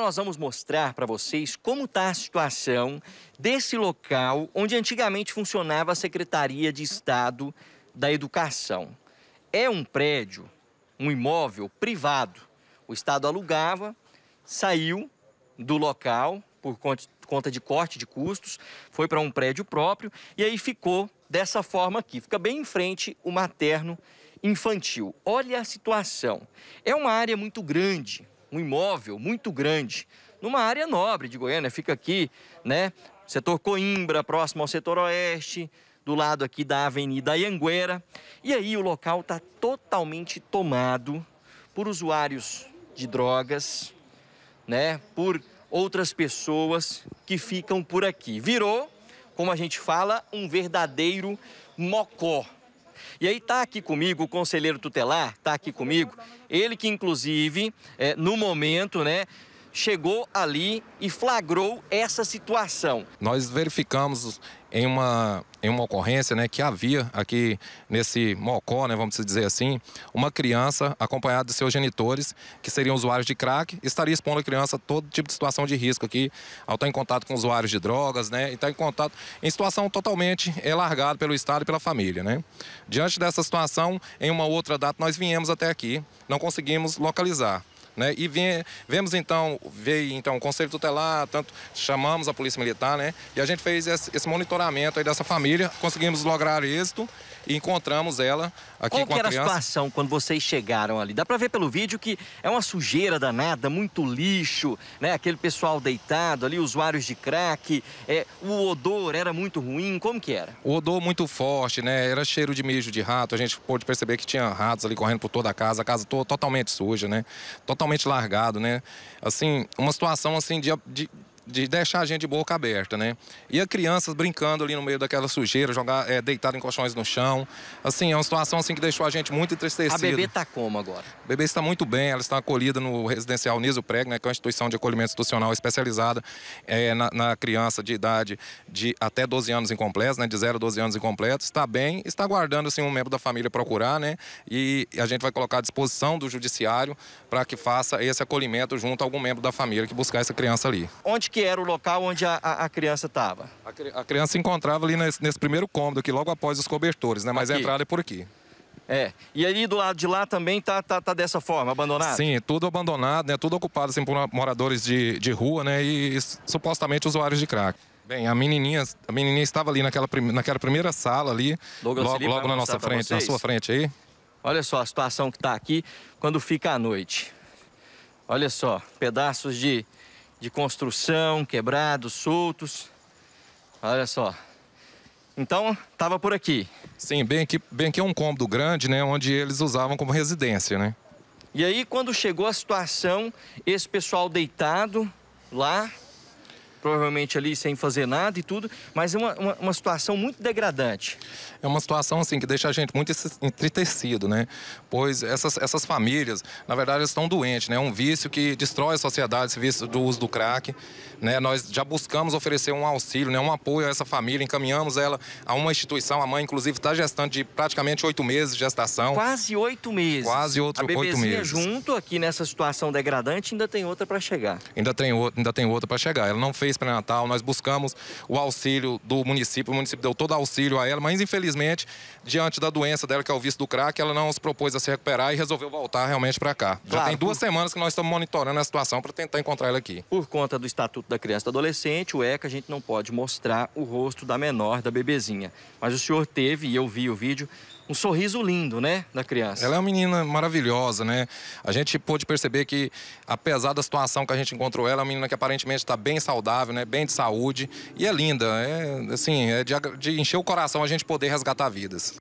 Nós vamos mostrar para vocês como está a situação desse local onde antigamente funcionava a Secretaria de Estado da Educação. É um prédio, um imóvel privado. O Estado alugava, saiu do local por conta de corte de custos, foi para um prédio próprio e aí ficou dessa forma aqui. Fica bem em frente o materno infantil. Olha a situação. É uma área muito grande, um imóvel muito grande, numa área nobre de Goiânia, fica aqui, né? Setor Coimbra, próximo ao setor oeste, do lado aqui da Avenida Ianguera. E aí o local está totalmente tomado por usuários de drogas, né? Por outras pessoas que ficam por aqui. Virou, como a gente fala, um verdadeiro mocó. E aí está aqui comigo o conselheiro tutelar, está aqui comigo, ele que inclusive, é, no momento, né, chegou ali e flagrou essa situação. Nós verificamos em uma, em uma ocorrência né, que havia aqui nesse mocó, né, vamos dizer assim, uma criança acompanhada de seus genitores, que seriam usuários de crack, estaria expondo a criança a todo tipo de situação de risco aqui, ao estar em contato com usuários de drogas, né, e estar em contato em situação totalmente largada pelo Estado e pela família. Né. Diante dessa situação, em uma outra data, nós viemos até aqui, não conseguimos localizar. Né? E vem, vemos então, veio então o Conselho Tutelar, tanto chamamos a Polícia Militar, né? E a gente fez esse, esse monitoramento aí dessa família, conseguimos lograr êxito e encontramos ela aqui Qual com a Qual era a situação quando vocês chegaram ali? Dá para ver pelo vídeo que é uma sujeira danada, muito lixo, né? Aquele pessoal deitado ali, usuários de crack, é, o odor era muito ruim, como que era? O odor muito forte, né? Era cheiro de mijo de rato, a gente pôde perceber que tinha ratos ali correndo por toda a casa, a casa totalmente suja, né? totalmente largado, né? Assim, uma situação assim de, de de deixar a gente de boca aberta, né? E as crianças brincando ali no meio daquela sujeira, jogar, é, deitado em colchões no chão. Assim, é uma situação assim que deixou a gente muito entristecido. A bebê está como agora? A bebê está muito bem, ela está acolhida no residencial Niso Preg, né, que é uma instituição de acolhimento institucional especializada é, na, na, criança de idade de até 12 anos incompletos, né, de 0 a 12 anos incompletos. Está bem, está aguardando assim, um membro da família procurar, né? E a gente vai colocar à disposição do judiciário para que faça esse acolhimento junto a algum membro da família que buscar essa criança ali. Onde que que era o local onde a, a criança estava? A, a, criança se encontrava ali nesse, nesse, primeiro cômodo aqui, logo após os cobertores, né? Mas aqui. a entrada é por aqui. É. E ali do lado de lá também tá, tá, tá, dessa forma, abandonado? Sim, tudo abandonado, né? Tudo ocupado assim, por moradores de, de rua, né? E, e supostamente usuários de crack. Bem, a menininha, a menininha estava ali naquela, naquela primeira sala ali, Douglas logo, logo na nossa frente, vocês. na sua frente aí. Olha só a situação que está aqui quando fica a noite. Olha só, pedaços de de construção, quebrados, soltos. Olha só. Então, estava por aqui. Sim, bem aqui, bem aqui é um cômodo grande, né, onde eles usavam como residência, né? E aí, quando chegou a situação, esse pessoal deitado lá, provavelmente ali sem fazer nada e tudo, mas é uma, uma, uma situação muito degradante. É uma situação, assim, que deixa a gente muito entristecido, né? Pois essas, essas famílias, na verdade, estão doentes, né? É um vício que destrói a sociedade, esse vício do uso do crack, né? Nós já buscamos oferecer um auxílio, né? Um apoio a essa família, encaminhamos ela a uma instituição, a mãe, inclusive, está gestante de praticamente oito meses de gestação. Quase oito meses. Quase outro, oito meses. junto aqui nessa situação degradante ainda tem outra para chegar. Ainda tem, ainda tem outra para chegar. Ela não fez fez pré-natal, nós buscamos o auxílio do município, o município deu todo auxílio a ela, mas infelizmente, diante da doença dela, que é o vício do crack, ela não se propôs a se recuperar e resolveu voltar realmente para cá. Claro, Já tem duas por... semanas que nós estamos monitorando a situação para tentar encontrar ela aqui. Por conta do Estatuto da Criança e do Adolescente, o ECA, a gente não pode mostrar o rosto da menor, da bebezinha. Mas o senhor teve, e eu vi o vídeo, um sorriso lindo, né, da criança. Ela é uma menina maravilhosa, né? A gente pôde perceber que, apesar da situação que a gente encontrou ela, é uma menina que aparentemente está bem saudável, né, bem de saúde e é linda. É, assim, é de, de encher o coração a gente poder resgatar vidas.